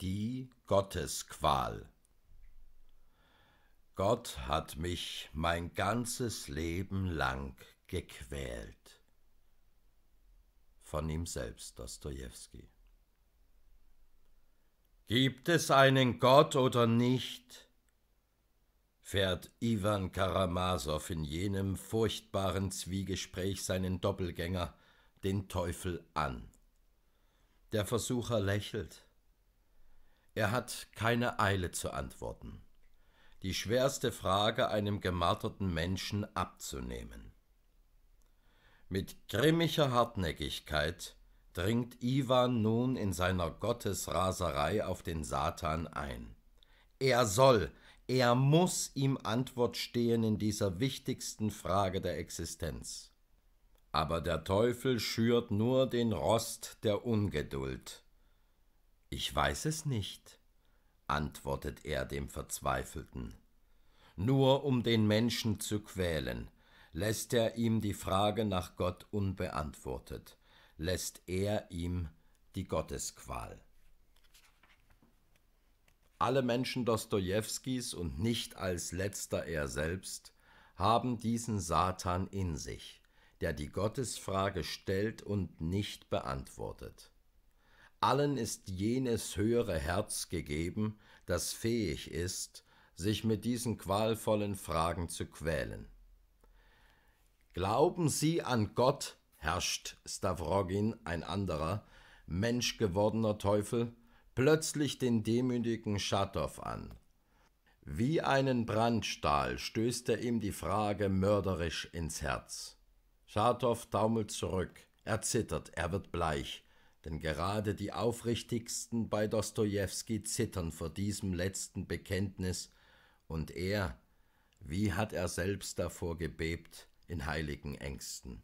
die Gottesqual. Gott hat mich mein ganzes Leben lang gequält. Von ihm selbst Dostoevsky. Gibt es einen Gott oder nicht? fährt Iwan Karamasow in jenem furchtbaren Zwiegespräch seinen Doppelgänger, den Teufel, an. Der Versucher lächelt. Er hat keine Eile zu antworten. Die schwerste Frage einem gemarterten Menschen abzunehmen. Mit grimmiger Hartnäckigkeit dringt Iwan nun in seiner Gottesraserei auf den Satan ein. Er soll, er muss ihm Antwort stehen in dieser wichtigsten Frage der Existenz. Aber der Teufel schürt nur den Rost der Ungeduld. Ich weiß es nicht, antwortet er dem Verzweifelten. Nur um den Menschen zu quälen, lässt er ihm die Frage nach Gott unbeantwortet, lässt er ihm die Gottesqual. Alle Menschen Dostojewskis und nicht als letzter er selbst haben diesen Satan in sich, der die Gottesfrage stellt und nicht beantwortet. Allen ist jenes höhere Herz gegeben, das fähig ist, sich mit diesen qualvollen Fragen zu quälen. Glauben Sie an Gott, herrscht Stavrogin, ein anderer, menschgewordener Teufel, plötzlich den demütigen Schatow an. Wie einen Brandstahl stößt er ihm die Frage mörderisch ins Herz. Schatow taumelt zurück, er zittert, er wird bleich, denn gerade die Aufrichtigsten bei Dostojewski zittern vor diesem letzten Bekenntnis, und er, wie hat er selbst davor gebebt in heiligen Ängsten.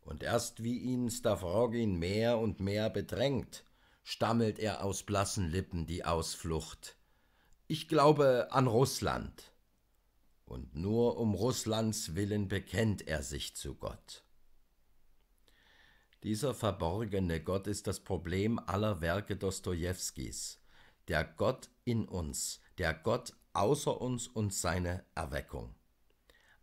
Und erst wie ihn Stavrogin mehr und mehr bedrängt, stammelt er aus blassen Lippen die Ausflucht. Ich glaube an Russland. Und nur um Russlands willen bekennt er sich zu Gott. Dieser verborgene Gott ist das Problem aller Werke Dostojewskis. Der Gott in uns, der Gott außer uns und seine Erweckung.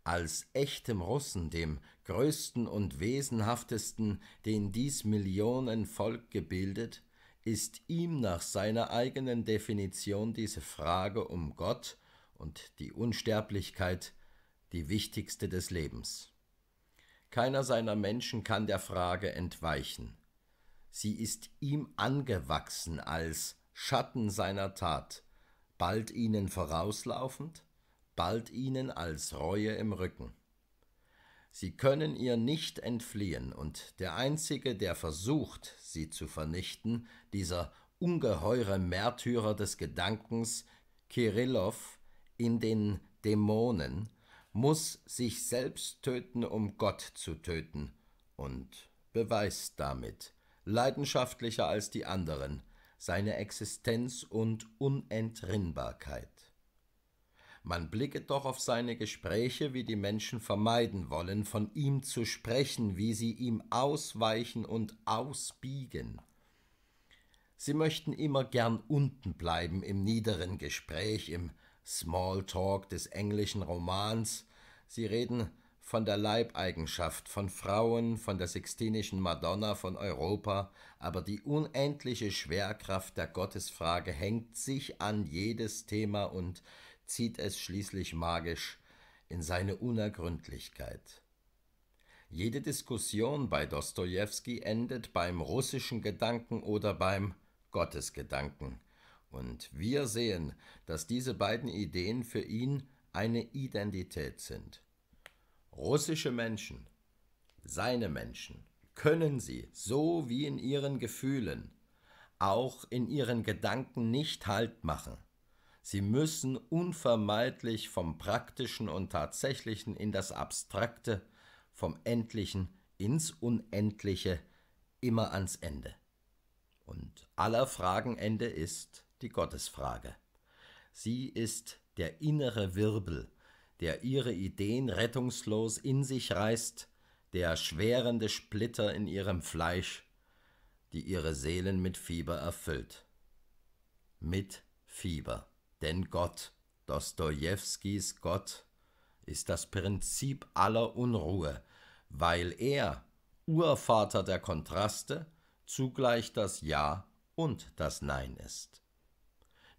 Als echtem Russen, dem größten und wesenhaftesten, den dies Millionenvolk gebildet, ist ihm nach seiner eigenen Definition diese Frage um Gott und die Unsterblichkeit die wichtigste des Lebens. Keiner seiner Menschen kann der Frage entweichen. Sie ist ihm angewachsen als Schatten seiner Tat, bald ihnen vorauslaufend, bald ihnen als Reue im Rücken. Sie können ihr nicht entfliehen, und der Einzige, der versucht, sie zu vernichten, dieser ungeheure Märtyrer des Gedankens, Kirillow in den Dämonen, muss sich selbst töten, um Gott zu töten, und beweist damit, leidenschaftlicher als die anderen, seine Existenz und Unentrinnbarkeit. Man blicke doch auf seine Gespräche, wie die Menschen vermeiden wollen, von ihm zu sprechen, wie sie ihm ausweichen und ausbiegen. Sie möchten immer gern unten bleiben im niederen Gespräch, im Smalltalk des englischen Romans. Sie reden von der Leibeigenschaft, von Frauen, von der sixtinischen Madonna, von Europa, aber die unendliche Schwerkraft der Gottesfrage hängt sich an jedes Thema und zieht es schließlich magisch in seine Unergründlichkeit. Jede Diskussion bei Dostojewski endet beim russischen Gedanken oder beim Gottesgedanken. Und wir sehen, dass diese beiden Ideen für ihn eine Identität sind. Russische Menschen, seine Menschen, können sie, so wie in ihren Gefühlen, auch in ihren Gedanken nicht Halt machen. Sie müssen unvermeidlich vom Praktischen und Tatsächlichen in das Abstrakte, vom Endlichen ins Unendliche, immer ans Ende. Und aller Fragenende ist die Gottesfrage. Sie ist der innere Wirbel, der ihre Ideen rettungslos in sich reißt, der schwerende Splitter in ihrem Fleisch, die ihre Seelen mit Fieber erfüllt. Mit Fieber, denn Gott, Dostojewskis Gott, ist das Prinzip aller Unruhe, weil er, Urvater der Kontraste, zugleich das Ja und das Nein ist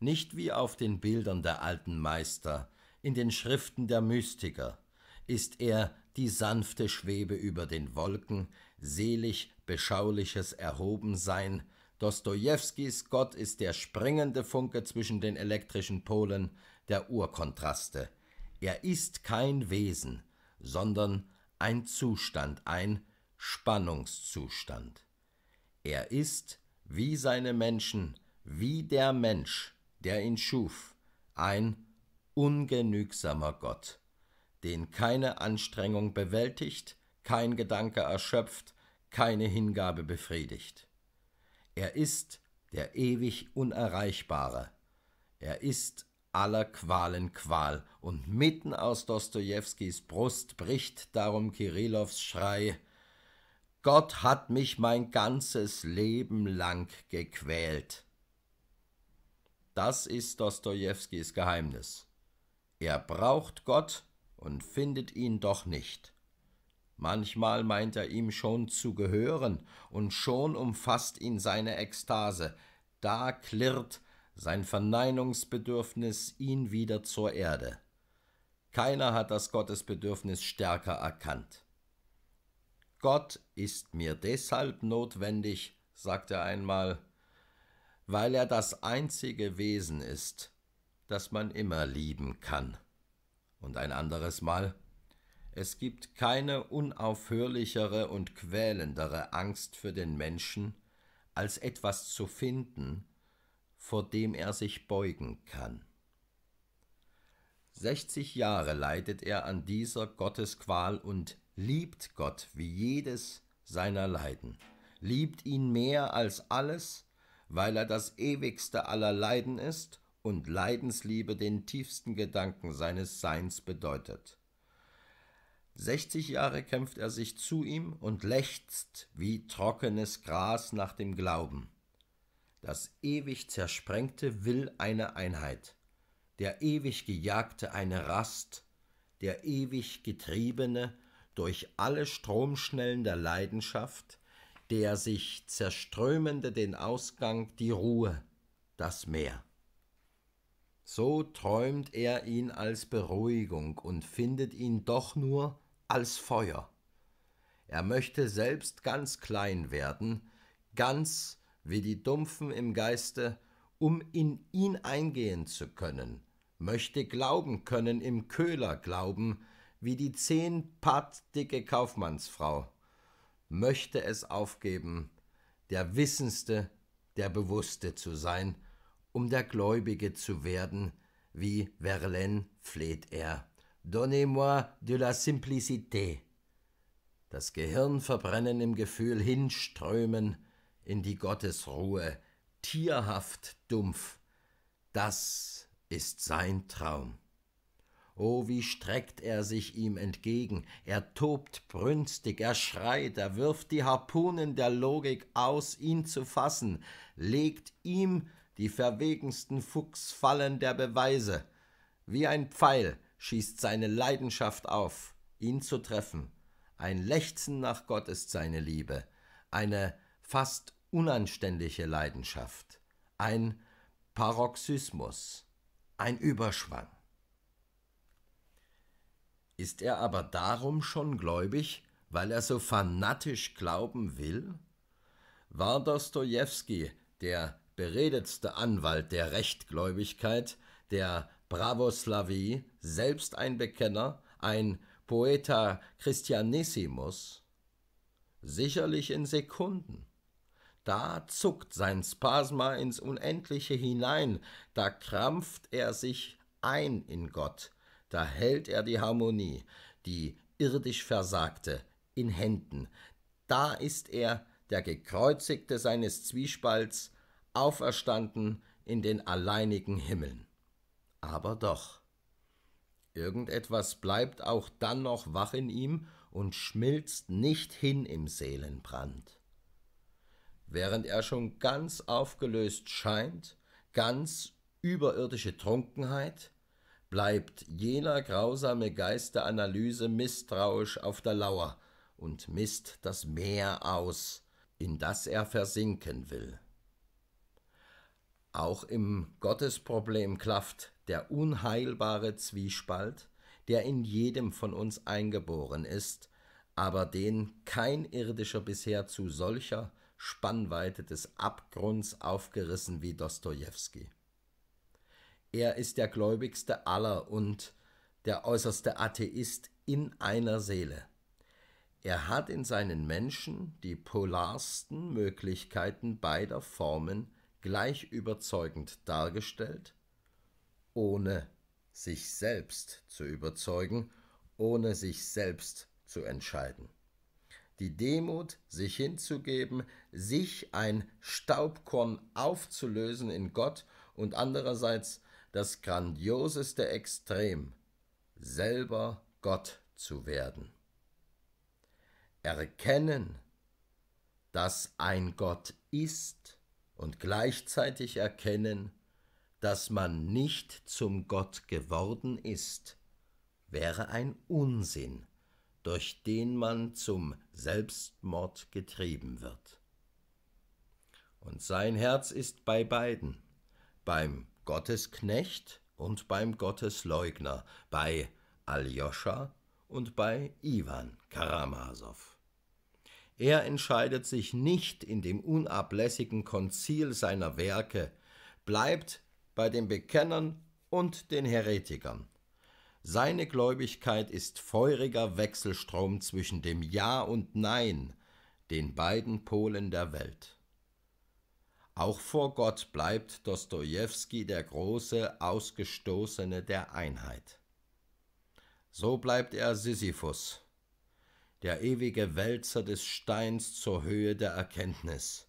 nicht wie auf den Bildern der alten Meister, in den Schriften der Mystiker, ist er die sanfte Schwebe über den Wolken, selig beschauliches Erhobensein, Dostojewskis Gott ist der springende Funke zwischen den elektrischen Polen der Urkontraste. Er ist kein Wesen, sondern ein Zustand, ein Spannungszustand. Er ist, wie seine Menschen, wie der Mensch, der ihn schuf, ein ungenügsamer Gott, den keine Anstrengung bewältigt, kein Gedanke erschöpft, keine Hingabe befriedigt. Er ist der ewig Unerreichbare. Er ist aller Qualen Qual, und mitten aus Dostojewskis Brust bricht darum Kirillows Schrei Gott hat mich mein ganzes Leben lang gequält. Das ist Dostojewskis Geheimnis. Er braucht Gott und findet ihn doch nicht. Manchmal meint er ihm schon zu gehören, und schon umfasst ihn seine Ekstase, da klirrt sein Verneinungsbedürfnis ihn wieder zur Erde. Keiner hat das Gottesbedürfnis stärker erkannt. Gott ist mir deshalb notwendig, sagt er einmal, weil er das einzige Wesen ist, das man immer lieben kann. Und ein anderes Mal, es gibt keine unaufhörlichere und quälendere Angst für den Menschen, als etwas zu finden, vor dem er sich beugen kann. 60 Jahre leidet er an dieser Gottesqual und liebt Gott wie jedes seiner Leiden, liebt ihn mehr als alles, weil er das ewigste aller Leiden ist und Leidensliebe den tiefsten Gedanken seines Seins bedeutet. 60 Jahre kämpft er sich zu ihm und lechzt wie trockenes Gras nach dem Glauben. Das ewig Zersprengte will eine Einheit, der ewig Gejagte eine Rast, der ewig Getriebene durch alle Stromschnellen der Leidenschaft, der sich zerströmende den Ausgang, die Ruhe, das Meer. So träumt er ihn als Beruhigung und findet ihn doch nur als Feuer. Er möchte selbst ganz klein werden, ganz wie die Dumpfen im Geiste, um in ihn eingehen zu können, möchte glauben können im Köhler glauben, wie die zehn Patt dicke Kaufmannsfrau möchte es aufgeben, der Wissendste, der Bewusste zu sein, um der Gläubige zu werden, wie Verlaine fleht er. Donnez-moi de la simplicité. Das Gehirn verbrennen im Gefühl hinströmen in die Gottesruhe, tierhaft dumpf. Das ist sein Traum oh, wie streckt er sich ihm entgegen, er tobt brünstig, er schreit, er wirft die Harpunen der Logik aus, ihn zu fassen, legt ihm die verwegensten Fuchsfallen der Beweise. Wie ein Pfeil schießt seine Leidenschaft auf, ihn zu treffen. Ein Lechzen nach Gott ist seine Liebe, eine fast unanständige Leidenschaft, ein Paroxysmus, ein Überschwang. Ist er aber darum schon gläubig, weil er so fanatisch glauben will? War Dostoevsky der beredetste Anwalt der Rechtgläubigkeit, der Bravoslavi, selbst ein Bekenner, ein Poeta Christianissimus? Sicherlich in Sekunden. Da zuckt sein Spasma ins Unendliche hinein, da krampft er sich ein in Gott, da hält er die Harmonie, die irdisch versagte, in Händen. Da ist er, der Gekreuzigte seines Zwiespalts, auferstanden in den alleinigen Himmeln. Aber doch, irgendetwas bleibt auch dann noch wach in ihm und schmilzt nicht hin im Seelenbrand. Während er schon ganz aufgelöst scheint, ganz überirdische Trunkenheit, bleibt jener grausame Geist der Analyse misstrauisch auf der Lauer und misst das Meer aus, in das er versinken will. Auch im Gottesproblem klafft der unheilbare Zwiespalt, der in jedem von uns eingeboren ist, aber den kein irdischer bisher zu solcher Spannweite des Abgrunds aufgerissen wie Dostojewski er ist der gläubigste aller und der äußerste Atheist in einer Seele. Er hat in seinen Menschen die polarsten Möglichkeiten beider Formen gleich überzeugend dargestellt, ohne sich selbst zu überzeugen, ohne sich selbst zu entscheiden. Die Demut, sich hinzugeben, sich ein Staubkorn aufzulösen in Gott und andererseits das grandioseste Extrem, selber Gott zu werden. Erkennen, dass ein Gott ist und gleichzeitig erkennen, dass man nicht zum Gott geworden ist, wäre ein Unsinn, durch den man zum Selbstmord getrieben wird. Und sein Herz ist bei beiden, beim Gottesknecht und beim Gottesleugner, bei Aljoscha und bei Iwan Karamasow. Er entscheidet sich nicht in dem unablässigen Konzil seiner Werke, bleibt bei den Bekennern und den Heretikern. Seine Gläubigkeit ist feuriger Wechselstrom zwischen dem Ja und Nein, den beiden Polen der Welt. Auch vor Gott bleibt Dostoevsky der große Ausgestoßene der Einheit. So bleibt er Sisyphus, der ewige Wälzer des Steins zur Höhe der Erkenntnis,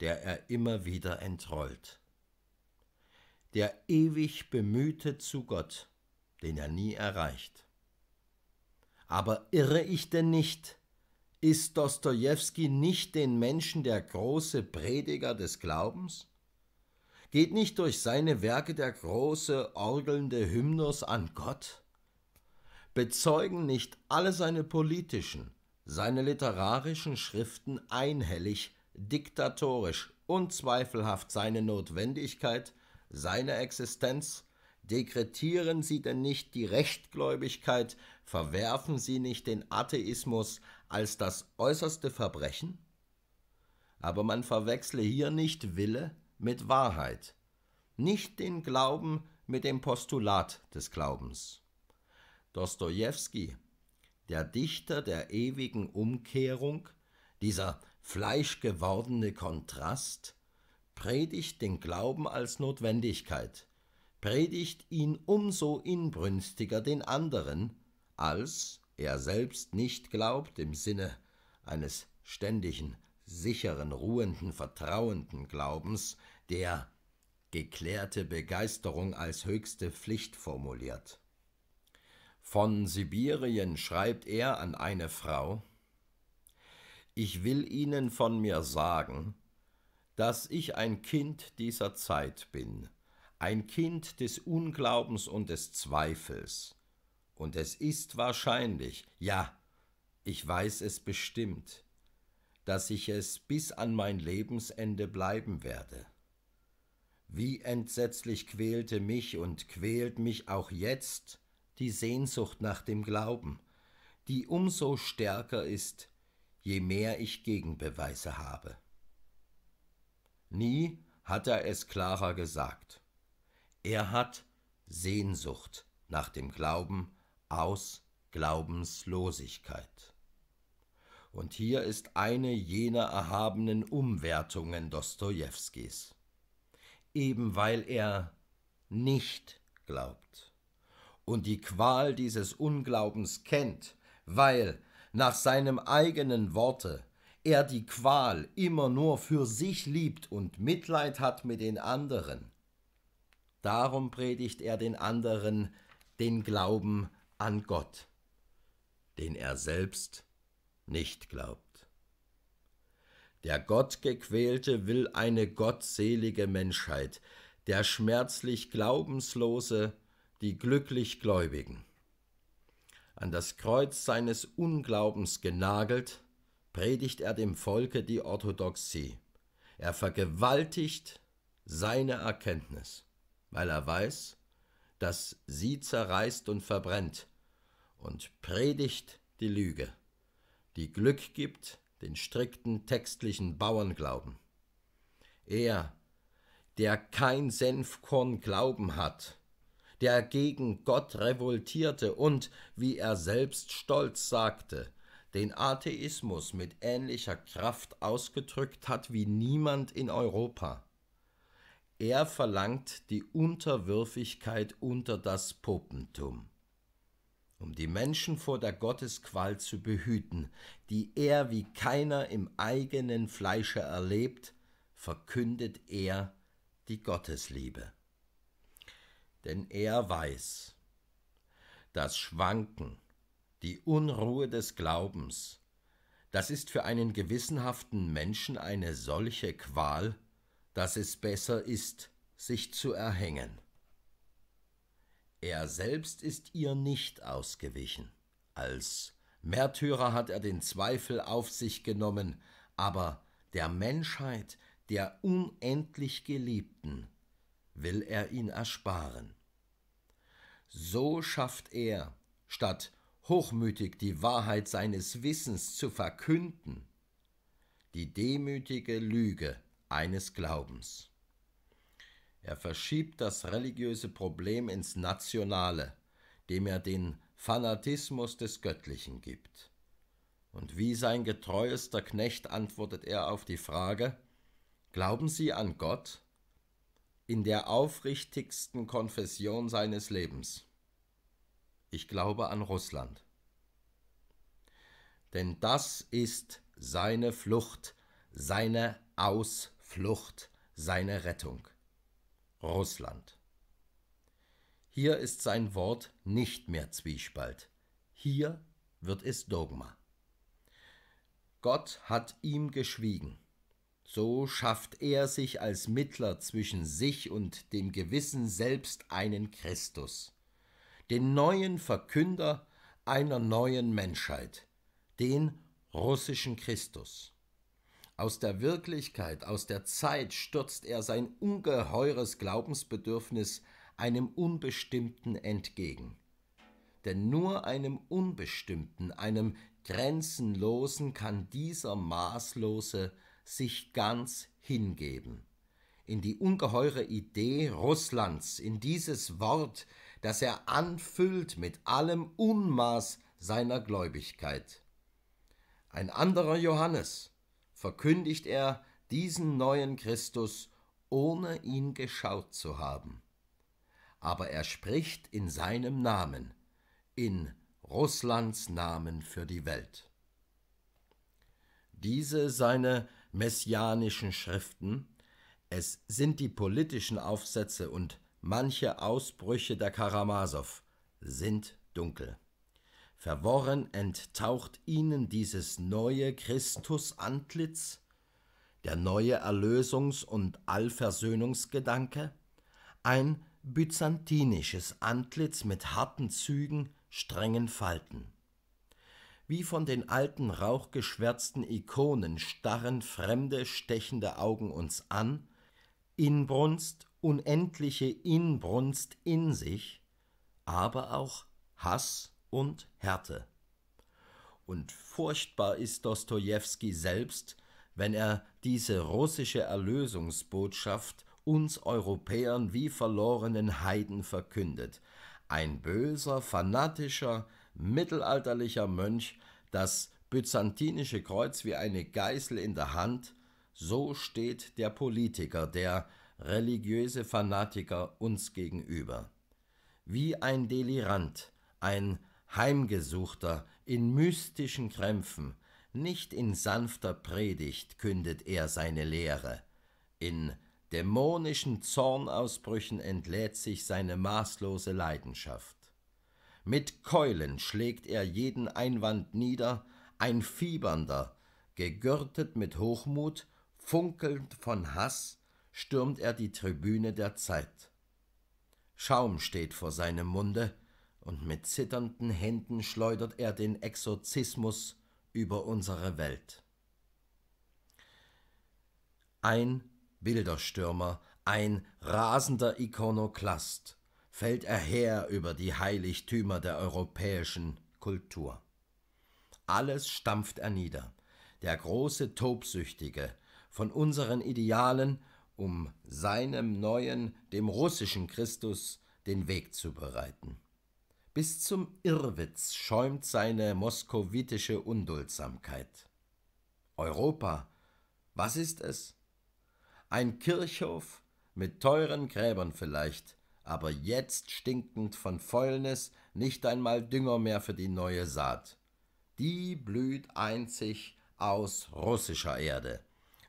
der er immer wieder entrollt. Der ewig Bemühte zu Gott, den er nie erreicht. Aber irre ich denn nicht? Ist Dostoevsky nicht den Menschen der große Prediger des Glaubens? Geht nicht durch seine Werke der große orgelnde Hymnus an Gott? Bezeugen nicht alle seine politischen, seine literarischen Schriften einhellig, diktatorisch, unzweifelhaft seine Notwendigkeit, seine Existenz, dekretieren sie denn nicht die Rechtgläubigkeit, verwerfen sie nicht den Atheismus, als das äußerste Verbrechen? Aber man verwechsle hier nicht Wille mit Wahrheit, nicht den Glauben mit dem Postulat des Glaubens. Dostojewski, der Dichter der ewigen Umkehrung, dieser fleischgewordene Kontrast, predigt den Glauben als Notwendigkeit, predigt ihn umso inbrünstiger den anderen, als er selbst nicht glaubt, im Sinne eines ständigen, sicheren, ruhenden, vertrauenden Glaubens, der geklärte Begeisterung als höchste Pflicht formuliert. Von Sibirien schreibt er an eine Frau Ich will Ihnen von mir sagen, dass ich ein Kind dieser Zeit bin, ein Kind des Unglaubens und des Zweifels, und es ist wahrscheinlich, ja, ich weiß es bestimmt, dass ich es bis an mein Lebensende bleiben werde. Wie entsetzlich quälte mich und quält mich auch jetzt die Sehnsucht nach dem Glauben, die umso stärker ist, je mehr ich Gegenbeweise habe. Nie hat er es klarer gesagt. Er hat Sehnsucht nach dem Glauben aus Glaubenslosigkeit. Und hier ist eine jener erhabenen Umwertungen Dostojewskis. Eben weil er nicht glaubt und die Qual dieses Unglaubens kennt, weil, nach seinem eigenen Worte, er die Qual immer nur für sich liebt und Mitleid hat mit den anderen. Darum predigt er den anderen den Glauben an Gott, den er selbst nicht glaubt. Der Gottgequälte will eine gottselige Menschheit, der schmerzlich Glaubenslose die glücklich Gläubigen. An das Kreuz seines Unglaubens genagelt, predigt er dem Volke die Orthodoxie. Er vergewaltigt seine Erkenntnis, weil er weiß, das sie zerreißt und verbrennt, und predigt die Lüge, die Glück gibt den strikten textlichen Bauernglauben. Er, der kein Senfkorn Glauben hat, der gegen Gott revoltierte und, wie er selbst stolz sagte, den Atheismus mit ähnlicher Kraft ausgedrückt hat wie niemand in Europa. Er verlangt die Unterwürfigkeit unter das Popentum, um die Menschen vor der Gottesqual zu behüten, die er wie keiner im eigenen Fleische erlebt, verkündet er die Gottesliebe. Denn er weiß, das Schwanken, die Unruhe des Glaubens, das ist für einen gewissenhaften Menschen eine solche Qual, dass es besser ist, sich zu erhängen. Er selbst ist ihr nicht ausgewichen. Als Märtyrer hat er den Zweifel auf sich genommen, aber der Menschheit, der unendlich Geliebten, will er ihn ersparen. So schafft er, statt hochmütig die Wahrheit seines Wissens zu verkünden, die demütige Lüge eines Glaubens. Er verschiebt das religiöse Problem ins Nationale, dem er den Fanatismus des Göttlichen gibt. Und wie sein getreuester Knecht antwortet er auf die Frage Glauben Sie an Gott? in der aufrichtigsten Konfession seines Lebens. Ich glaube an Russland. Denn das ist seine Flucht, seine Ausflucht. Flucht seine Rettung. Russland. Hier ist sein Wort nicht mehr Zwiespalt. Hier wird es Dogma. Gott hat ihm geschwiegen. So schafft er sich als Mittler zwischen sich und dem Gewissen selbst einen Christus, den neuen Verkünder einer neuen Menschheit, den russischen Christus. Aus der Wirklichkeit, aus der Zeit stürzt er sein ungeheures Glaubensbedürfnis einem Unbestimmten entgegen. Denn nur einem Unbestimmten, einem Grenzenlosen kann dieser Maßlose sich ganz hingeben. In die ungeheure Idee Russlands, in dieses Wort, das er anfüllt mit allem Unmaß seiner Gläubigkeit. Ein anderer Johannes, verkündigt er diesen neuen Christus, ohne ihn geschaut zu haben. Aber er spricht in seinem Namen, in Russlands Namen für die Welt. Diese seine messianischen Schriften, es sind die politischen Aufsätze und manche Ausbrüche der Karamasow, sind dunkel. Verworren enttaucht ihnen dieses neue Christusantlitz, der neue Erlösungs- und Allversöhnungsgedanke, ein byzantinisches Antlitz mit harten Zügen, strengen Falten. Wie von den alten rauchgeschwärzten Ikonen starren fremde, stechende Augen uns an, Inbrunst, unendliche Inbrunst in sich, aber auch Hass, und Härte. Und furchtbar ist Dostojewski selbst, wenn er diese russische Erlösungsbotschaft uns Europäern wie verlorenen Heiden verkündet. Ein böser, fanatischer, mittelalterlicher Mönch, das byzantinische Kreuz wie eine Geißel in der Hand, so steht der Politiker, der religiöse Fanatiker uns gegenüber. Wie ein Delirant, ein Heimgesuchter in mystischen Krämpfen, nicht in sanfter Predigt kündet er seine Lehre, in dämonischen Zornausbrüchen entlädt sich seine maßlose Leidenschaft. Mit Keulen schlägt er jeden Einwand nieder, ein fiebernder, gegürtet mit Hochmut, funkelnd von Hass, stürmt er die Tribüne der Zeit. Schaum steht vor seinem Munde, und mit zitternden Händen schleudert er den Exorzismus über unsere Welt. Ein Bilderstürmer, ein rasender Ikonoklast fällt er her über die Heiligtümer der europäischen Kultur. Alles stampft er nieder, der große Tobsüchtige, von unseren Idealen, um seinem neuen, dem russischen Christus den Weg zu bereiten. Bis zum Irrwitz schäumt seine moskowitische Unduldsamkeit. Europa, was ist es? Ein Kirchhof mit teuren Gräbern vielleicht, aber jetzt stinkend von Fäulnis, nicht einmal Dünger mehr für die neue Saat. Die blüht einzig aus russischer Erde.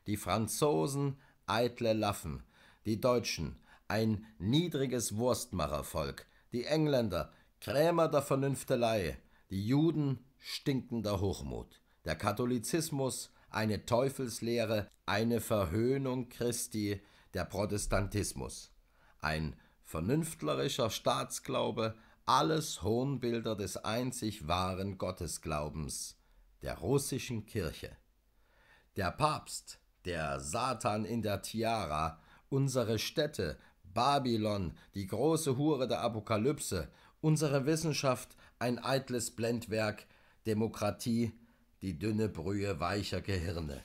Die Franzosen eitle Laffen, die Deutschen ein niedriges Wurstmachervolk, die Engländer Krämer der Vernünftelei, die Juden stinkender Hochmut, der Katholizismus eine Teufelslehre, eine Verhöhnung Christi, der Protestantismus, ein vernünftlerischer Staatsglaube, alles Hohnbilder des einzig wahren Gottesglaubens, der russischen Kirche. Der Papst, der Satan in der Tiara, unsere Städte, Babylon, die große Hure der Apokalypse, unsere Wissenschaft ein eitles Blendwerk, Demokratie, die dünne Brühe weicher Gehirne.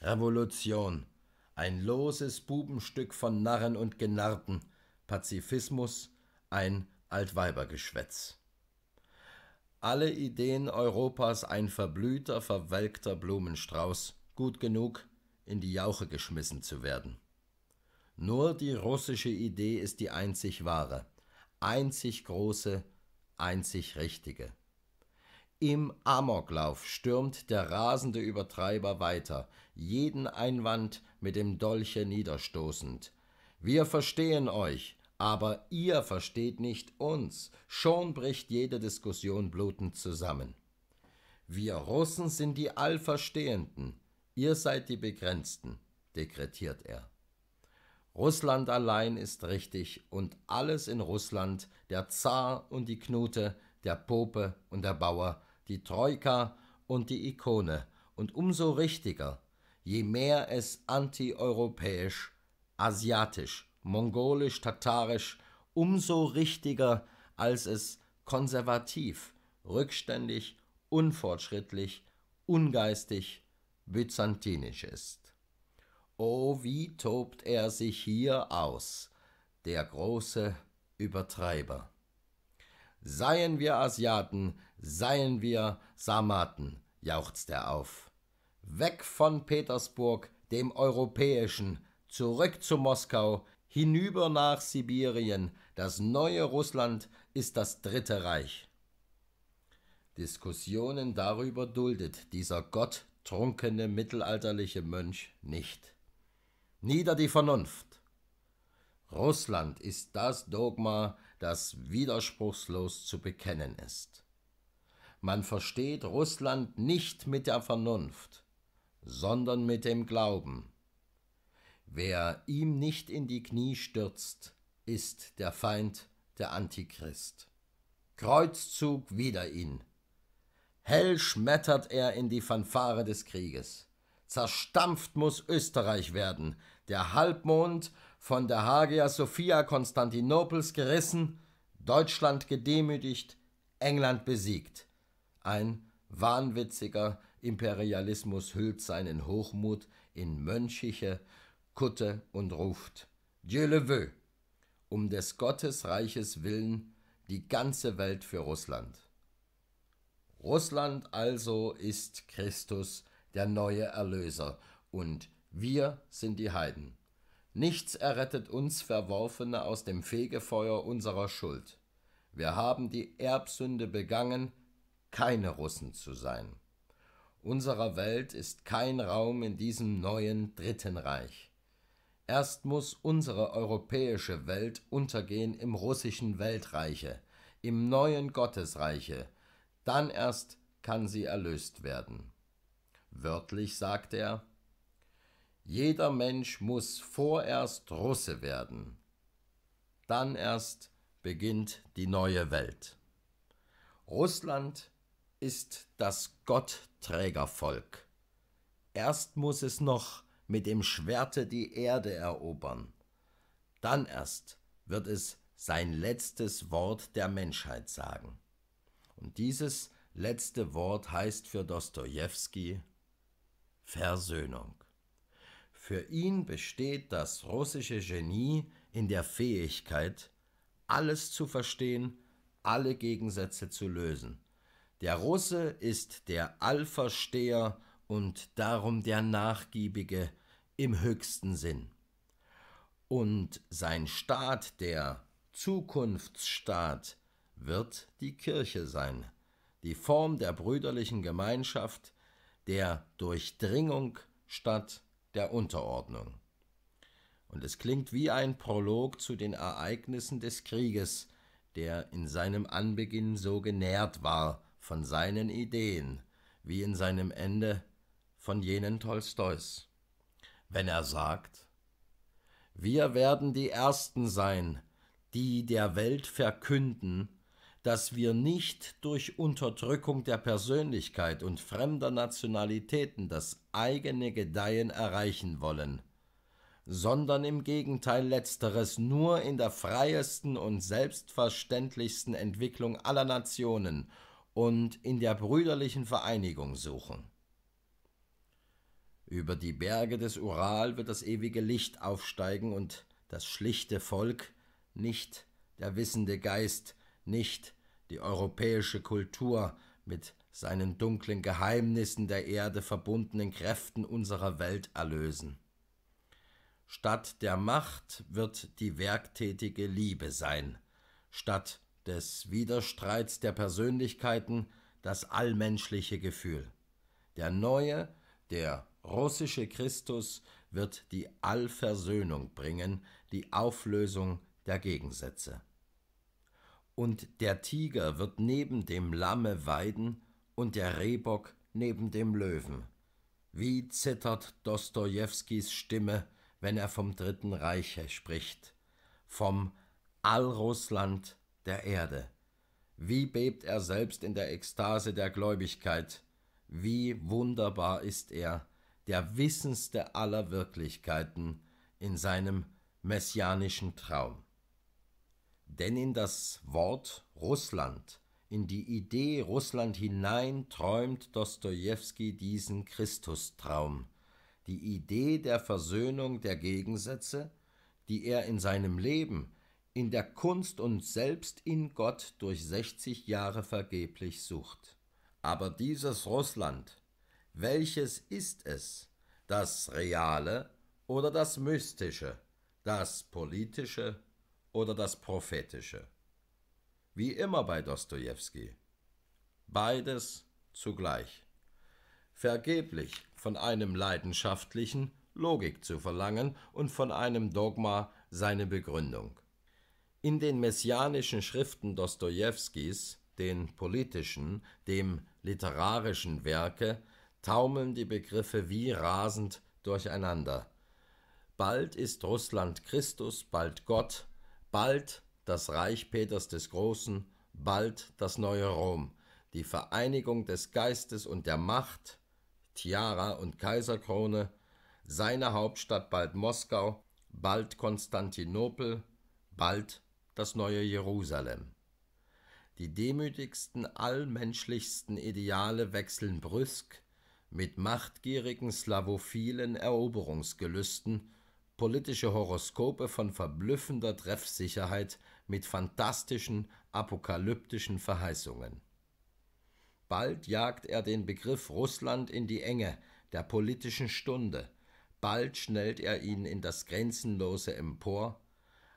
Revolution, ein loses Bubenstück von Narren und Genarrten, Pazifismus, ein Altweibergeschwätz. Alle Ideen Europas ein verblühter, verwelkter Blumenstrauß, gut genug, in die Jauche geschmissen zu werden. Nur die russische Idee ist die einzig wahre einzig große, einzig richtige. Im Amoklauf stürmt der rasende Übertreiber weiter, jeden Einwand mit dem Dolche niederstoßend. Wir verstehen euch, aber ihr versteht nicht uns. Schon bricht jede Diskussion blutend zusammen. Wir Russen sind die Allverstehenden, ihr seid die Begrenzten, dekretiert er. Russland allein ist richtig und alles in Russland, der Zar und die Knute, der Pope und der Bauer, die Troika und die Ikone, und umso richtiger, je mehr es antieuropäisch, asiatisch, mongolisch, tatarisch, umso richtiger, als es konservativ, rückständig, unfortschrittlich, ungeistig, byzantinisch ist. Oh, wie tobt er sich hier aus, der große Übertreiber. Seien wir Asiaten, seien wir Sarmaten, jauchzt er auf. Weg von Petersburg, dem Europäischen, zurück zu Moskau, hinüber nach Sibirien, das neue Russland ist das Dritte Reich. Diskussionen darüber duldet dieser gotttrunkene mittelalterliche Mönch nicht nieder die Vernunft. Russland ist das Dogma, das widerspruchslos zu bekennen ist. Man versteht Russland nicht mit der Vernunft, sondern mit dem Glauben. Wer ihm nicht in die Knie stürzt, ist der Feind der Antichrist. Kreuzzug wider ihn. Hell schmettert er in die Fanfare des Krieges. Zerstampft muss Österreich werden, der Halbmond von der Hagia Sophia Konstantinopels gerissen, Deutschland gedemütigt, England besiegt. Ein wahnwitziger Imperialismus hüllt seinen Hochmut in mönchliche Kutte und ruft Dieu le veut, um des Gottes Reiches willen die ganze Welt für Russland. Russland also ist Christus, der neue Erlöser, und wir sind die Heiden. Nichts errettet uns Verworfene aus dem Fegefeuer unserer Schuld. Wir haben die Erbsünde begangen, keine Russen zu sein. Unserer Welt ist kein Raum in diesem neuen Dritten Reich. Erst muss unsere europäische Welt untergehen im russischen Weltreiche, im neuen Gottesreiche, dann erst kann sie erlöst werden. Wörtlich sagt er, jeder Mensch muss vorerst Russe werden. Dann erst beginnt die neue Welt. Russland ist das Gottträgervolk. Erst muss es noch mit dem Schwerte die Erde erobern. Dann erst wird es sein letztes Wort der Menschheit sagen. Und dieses letzte Wort heißt für Dostojewski Versöhnung. Für ihn besteht das russische Genie in der Fähigkeit, alles zu verstehen, alle Gegensätze zu lösen. Der Russe ist der Allversteher und darum der Nachgiebige im höchsten Sinn. Und sein Staat, der Zukunftsstaat, wird die Kirche sein, die Form der brüderlichen Gemeinschaft, der Durchdringung statt der Unterordnung. Und es klingt wie ein Prolog zu den Ereignissen des Krieges, der in seinem Anbeginn so genährt war von seinen Ideen, wie in seinem Ende von jenen Tolstois. Wenn er sagt, wir werden die Ersten sein, die der Welt verkünden, dass wir nicht durch Unterdrückung der Persönlichkeit und fremder Nationalitäten das eigene Gedeihen erreichen wollen, sondern im Gegenteil letzteres nur in der freiesten und selbstverständlichsten Entwicklung aller Nationen und in der brüderlichen Vereinigung suchen. Über die Berge des Ural wird das ewige Licht aufsteigen und das schlichte Volk, nicht der wissende Geist, nicht die europäische Kultur mit seinen dunklen Geheimnissen der Erde verbundenen Kräften unserer Welt erlösen. Statt der Macht wird die werktätige Liebe sein, statt des Widerstreits der Persönlichkeiten das allmenschliche Gefühl. Der neue, der russische Christus wird die Allversöhnung bringen, die Auflösung der Gegensätze. Und der Tiger wird neben dem Lamme weiden und der Rehbock neben dem Löwen. Wie zittert Dostojewskis Stimme, wenn er vom Dritten Reich spricht, vom Allrussland der Erde. Wie bebt er selbst in der Ekstase der Gläubigkeit, wie wunderbar ist er, der wissendste aller Wirklichkeiten in seinem messianischen Traum. Denn in das Wort Russland, in die Idee Russland hinein träumt Dostojewski diesen Christustraum, die Idee der Versöhnung der Gegensätze, die er in seinem Leben, in der Kunst und selbst in Gott durch 60 Jahre vergeblich sucht. Aber dieses Russland, welches ist es? Das Reale oder das Mystische? Das Politische oder das Prophetische. Wie immer bei Dostoevsky. Beides zugleich. Vergeblich von einem leidenschaftlichen Logik zu verlangen und von einem Dogma seine Begründung. In den messianischen Schriften Dostojewskis, den politischen, dem literarischen Werke, taumeln die Begriffe wie rasend durcheinander. Bald ist Russland Christus, bald Gott, Bald das Reich Peters des Großen, bald das neue Rom, die Vereinigung des Geistes und der Macht, Tiara und Kaiserkrone, seine Hauptstadt bald Moskau, bald Konstantinopel, bald das neue Jerusalem. Die demütigsten, allmenschlichsten Ideale wechseln brüsk mit machtgierigen, slavophilen Eroberungsgelüsten politische Horoskope von verblüffender Treffsicherheit mit fantastischen, apokalyptischen Verheißungen. Bald jagt er den Begriff Russland in die Enge der politischen Stunde, bald schnellt er ihn in das Grenzenlose empor,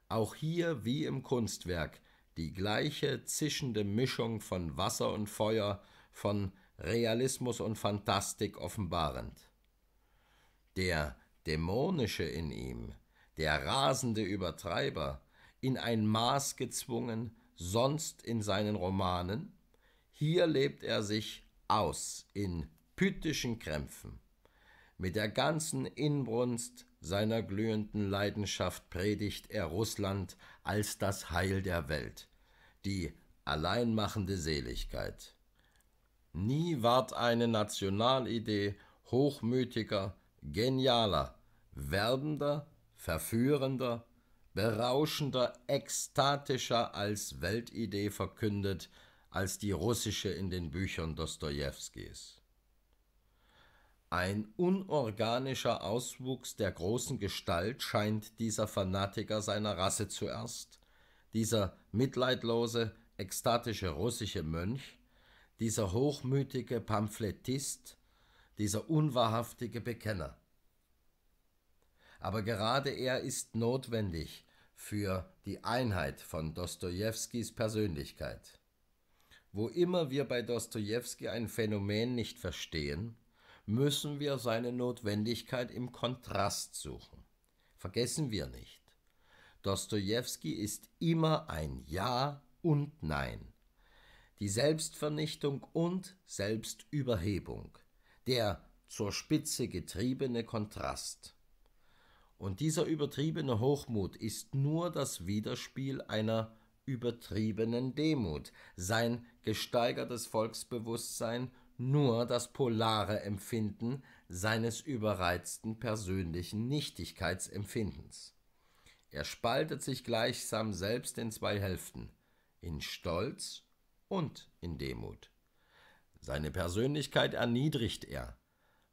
auch hier wie im Kunstwerk die gleiche zischende Mischung von Wasser und Feuer, von Realismus und Fantastik offenbarend. Der Dämonische in ihm, der rasende Übertreiber, in ein Maß gezwungen, sonst in seinen Romanen, hier lebt er sich aus in pythischen Krämpfen. Mit der ganzen Inbrunst seiner glühenden Leidenschaft predigt er Russland als das Heil der Welt, die alleinmachende Seligkeit. Nie ward eine Nationalidee hochmütiger, genialer werbender, verführender, berauschender, ekstatischer als Weltidee verkündet, als die russische in den Büchern Dostojewskis. Ein unorganischer Auswuchs der großen Gestalt scheint dieser Fanatiker seiner Rasse zuerst, dieser mitleidlose, ekstatische russische Mönch, dieser hochmütige Pamphletist, dieser unwahrhaftige Bekenner. Aber gerade er ist notwendig für die Einheit von Dostojewskis Persönlichkeit. Wo immer wir bei Dostojewski ein Phänomen nicht verstehen, müssen wir seine Notwendigkeit im Kontrast suchen. Vergessen wir nicht. Dostojewski ist immer ein Ja und Nein. Die Selbstvernichtung und Selbstüberhebung. Der zur Spitze getriebene Kontrast. Und dieser übertriebene Hochmut ist nur das Widerspiel einer übertriebenen Demut, sein gesteigertes Volksbewusstsein nur das polare Empfinden seines überreizten persönlichen Nichtigkeitsempfindens. Er spaltet sich gleichsam selbst in zwei Hälften, in Stolz und in Demut. Seine Persönlichkeit erniedrigt er,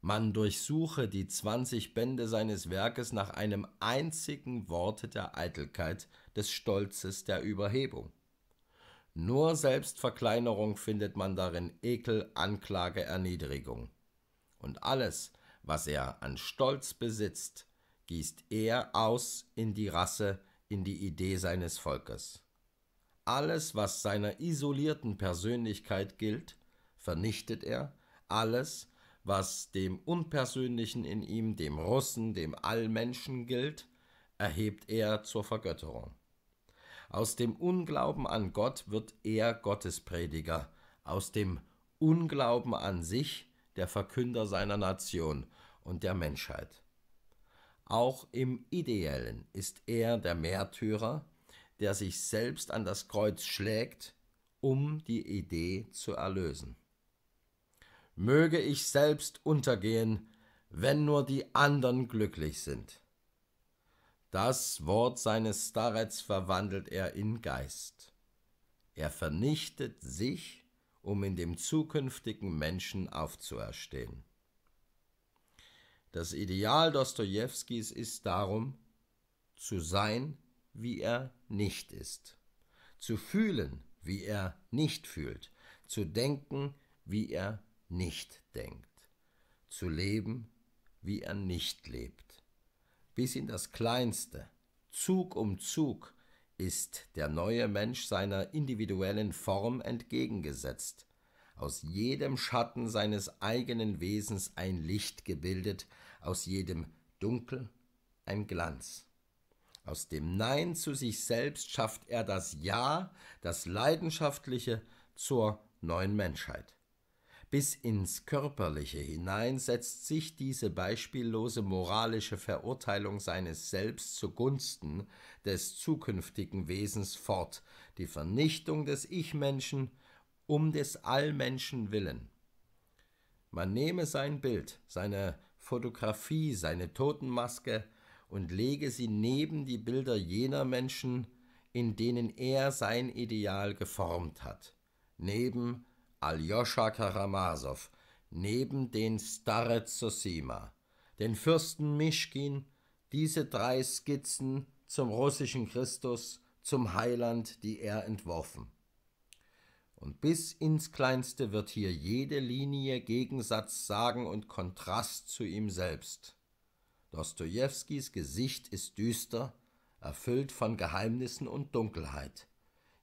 man durchsuche die 20 Bände seines Werkes nach einem einzigen Worte der Eitelkeit, des Stolzes, der Überhebung. Nur Selbstverkleinerung findet man darin Ekel, Anklage, Erniedrigung. Und alles, was er an Stolz besitzt, gießt er aus in die Rasse, in die Idee seines Volkes. Alles, was seiner isolierten Persönlichkeit gilt, vernichtet er, alles, was was dem Unpersönlichen in ihm, dem Russen, dem Allmenschen gilt, erhebt er zur Vergötterung. Aus dem Unglauben an Gott wird er Gottesprediger, aus dem Unglauben an sich der Verkünder seiner Nation und der Menschheit. Auch im Ideellen ist er der Märtyrer, der sich selbst an das Kreuz schlägt, um die Idee zu erlösen möge ich selbst untergehen, wenn nur die anderen glücklich sind. Das Wort seines Starets verwandelt er in Geist. Er vernichtet sich, um in dem zukünftigen Menschen aufzuerstehen. Das Ideal Dostojewskis ist darum, zu sein, wie er nicht ist, zu fühlen, wie er nicht fühlt, zu denken, wie er nicht denkt, zu leben, wie er nicht lebt. Bis in das Kleinste, Zug um Zug, ist der neue Mensch seiner individuellen Form entgegengesetzt, aus jedem Schatten seines eigenen Wesens ein Licht gebildet, aus jedem Dunkel ein Glanz. Aus dem Nein zu sich selbst schafft er das Ja, das Leidenschaftliche zur neuen Menschheit. Bis ins Körperliche hinein setzt sich diese beispiellose moralische Verurteilung seines Selbst zugunsten des zukünftigen Wesens fort, die Vernichtung des Ich-Menschen um des Allmenschen willen. Man nehme sein Bild, seine Fotografie, seine Totenmaske und lege sie neben die Bilder jener Menschen, in denen er sein Ideal geformt hat, neben Aljoscha Karamasow, neben den Starre Sosima, den Fürsten Mischkin, diese drei Skizzen zum russischen Christus, zum Heiland, die er entworfen. Und bis ins Kleinste wird hier jede Linie Gegensatz sagen und Kontrast zu ihm selbst. Dostojewskis Gesicht ist düster, erfüllt von Geheimnissen und Dunkelheit.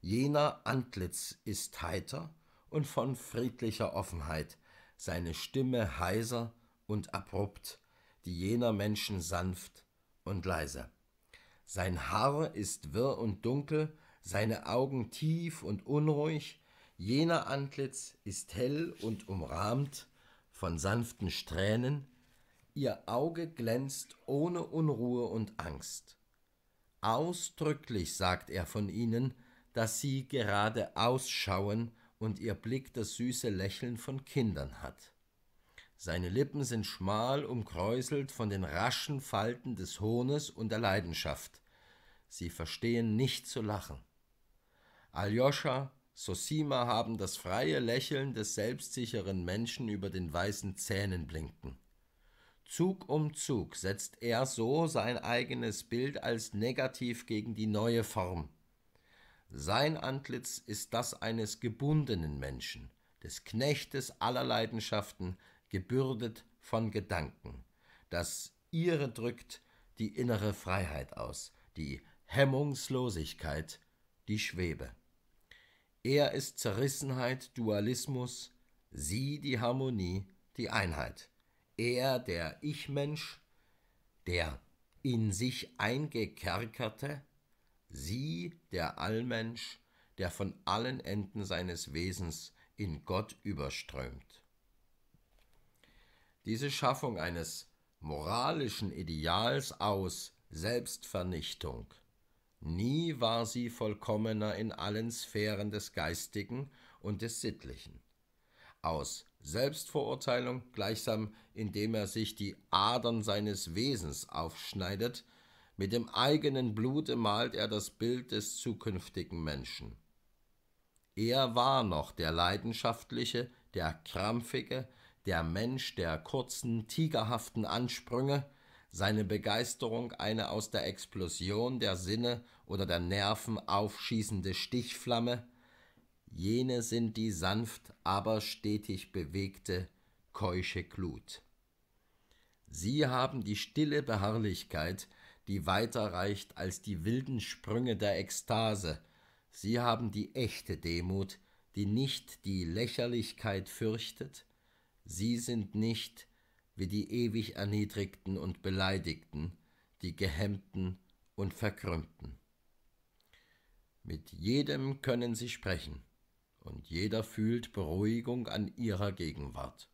Jener Antlitz ist heiter, und von friedlicher Offenheit, seine Stimme heiser und abrupt, die jener Menschen sanft und leise. Sein Haar ist wirr und dunkel, seine Augen tief und unruhig, jener Antlitz ist hell und umrahmt von sanften Strähnen, ihr Auge glänzt ohne Unruhe und Angst. Ausdrücklich sagt er von ihnen, dass sie gerade ausschauen und ihr Blick das süße Lächeln von Kindern hat. Seine Lippen sind schmal umkräuselt von den raschen Falten des Hohnes und der Leidenschaft. Sie verstehen nicht zu lachen. Aljoscha, Sosima haben das freie Lächeln des selbstsicheren Menschen über den weißen Zähnen blinken. Zug um Zug setzt er so sein eigenes Bild als negativ gegen die neue Form sein Antlitz ist das eines gebundenen Menschen, des Knechtes aller Leidenschaften, gebürdet von Gedanken. Das ihre drückt die innere Freiheit aus, die Hemmungslosigkeit, die Schwebe. Er ist Zerrissenheit, Dualismus, sie die Harmonie, die Einheit. Er der Ich-Mensch, der in sich eingekerkerte, Sie, der Allmensch, der von allen Enden seines Wesens in Gott überströmt. Diese Schaffung eines moralischen Ideals aus Selbstvernichtung. Nie war sie vollkommener in allen Sphären des Geistigen und des Sittlichen. Aus Selbstverurteilung, gleichsam indem er sich die Adern seines Wesens aufschneidet, mit dem eigenen Blute malt er das Bild des zukünftigen Menschen. Er war noch der leidenschaftliche, der krampfige, der Mensch der kurzen, tigerhaften Ansprünge, seine Begeisterung eine aus der Explosion der Sinne oder der Nerven aufschießende Stichflamme, jene sind die sanft, aber stetig bewegte, keusche Glut. Sie haben die stille Beharrlichkeit, die weiter reicht als die wilden Sprünge der Ekstase. Sie haben die echte Demut, die nicht die Lächerlichkeit fürchtet. Sie sind nicht wie die ewig Erniedrigten und Beleidigten, die Gehemmten und Verkrümmten. Mit jedem können sie sprechen, und jeder fühlt Beruhigung an ihrer Gegenwart.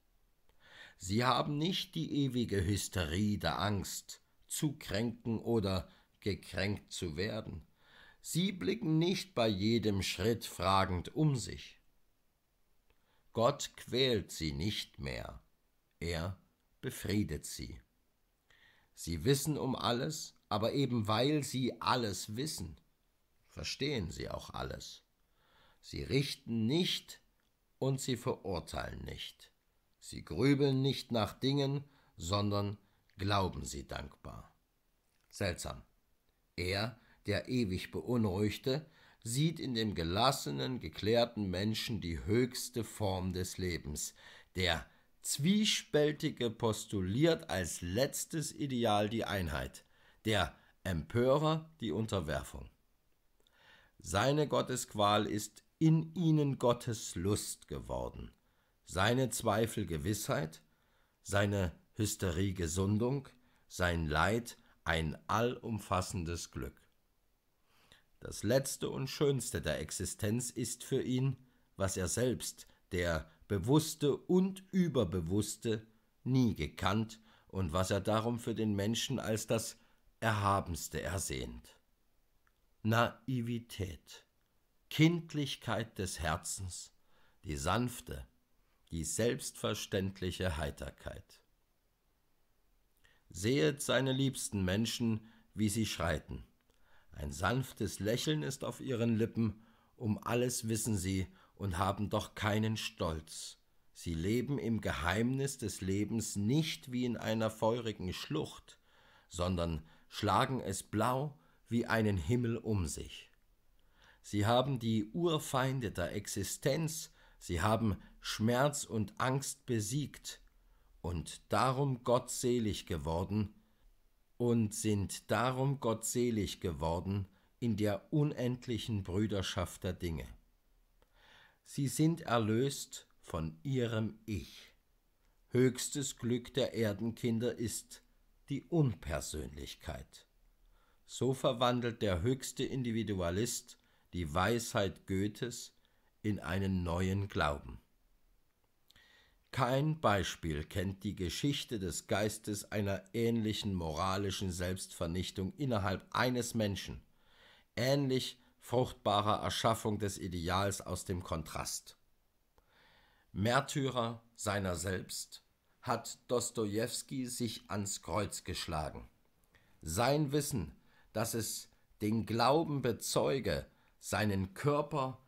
Sie haben nicht die ewige Hysterie der Angst, zu kränken oder gekränkt zu werden. Sie blicken nicht bei jedem Schritt fragend um sich. Gott quält sie nicht mehr, er befriedet sie. Sie wissen um alles, aber eben weil sie alles wissen, verstehen sie auch alles. Sie richten nicht und sie verurteilen nicht. Sie grübeln nicht nach Dingen, sondern glauben sie dankbar. Seltsam. Er, der ewig beunruhigte, sieht in dem gelassenen, geklärten Menschen die höchste Form des Lebens. Der Zwiespältige postuliert als letztes Ideal die Einheit, der Empörer die Unterwerfung. Seine Gottesqual ist in ihnen Gottes Lust geworden, seine Zweifel Gewissheit, seine Hysterie Gesundung, sein Leid ein allumfassendes Glück. Das Letzte und Schönste der Existenz ist für ihn, was er selbst, der Bewusste und Überbewusste, nie gekannt und was er darum für den Menschen als das Erhabenste ersehnt. Naivität, Kindlichkeit des Herzens, die sanfte, die selbstverständliche Heiterkeit. Sehet seine liebsten Menschen, wie sie schreiten. Ein sanftes Lächeln ist auf ihren Lippen, um alles wissen sie und haben doch keinen Stolz. Sie leben im Geheimnis des Lebens nicht wie in einer feurigen Schlucht, sondern schlagen es blau wie einen Himmel um sich. Sie haben die Urfeinde der Existenz, sie haben Schmerz und Angst besiegt, und darum gottselig geworden und sind darum gottselig geworden in der unendlichen Brüderschaft der Dinge. Sie sind erlöst von ihrem Ich. Höchstes Glück der Erdenkinder ist die Unpersönlichkeit. So verwandelt der höchste Individualist die Weisheit Goethes in einen neuen Glauben. Kein Beispiel kennt die Geschichte des Geistes einer ähnlichen moralischen Selbstvernichtung innerhalb eines Menschen, ähnlich fruchtbarer Erschaffung des Ideals aus dem Kontrast. Märtyrer seiner selbst hat Dostojewski sich ans Kreuz geschlagen. Sein Wissen, dass es den Glauben bezeuge, seinen Körper,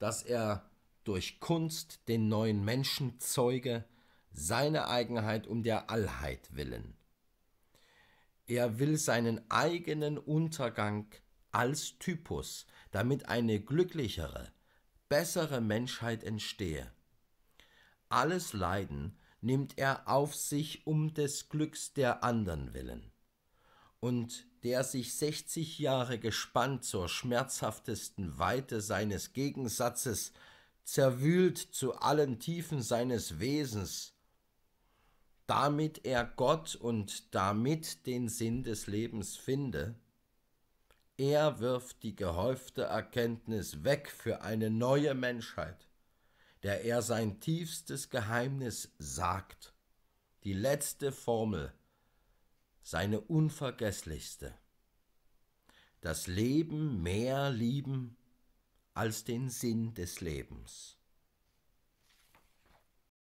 dass er durch Kunst den neuen Menschen zeuge, seine Eigenheit um der Allheit willen. Er will seinen eigenen Untergang als Typus, damit eine glücklichere, bessere Menschheit entstehe. Alles Leiden nimmt er auf sich um des Glücks der anderen willen. Und der sich 60 Jahre gespannt zur schmerzhaftesten Weite seines Gegensatzes zerwühlt zu allen Tiefen seines Wesens, damit er Gott und damit den Sinn des Lebens finde, er wirft die gehäufte Erkenntnis weg für eine neue Menschheit, der er sein tiefstes Geheimnis sagt, die letzte Formel, seine unvergesslichste. Das Leben mehr lieben als den Sinn des Lebens.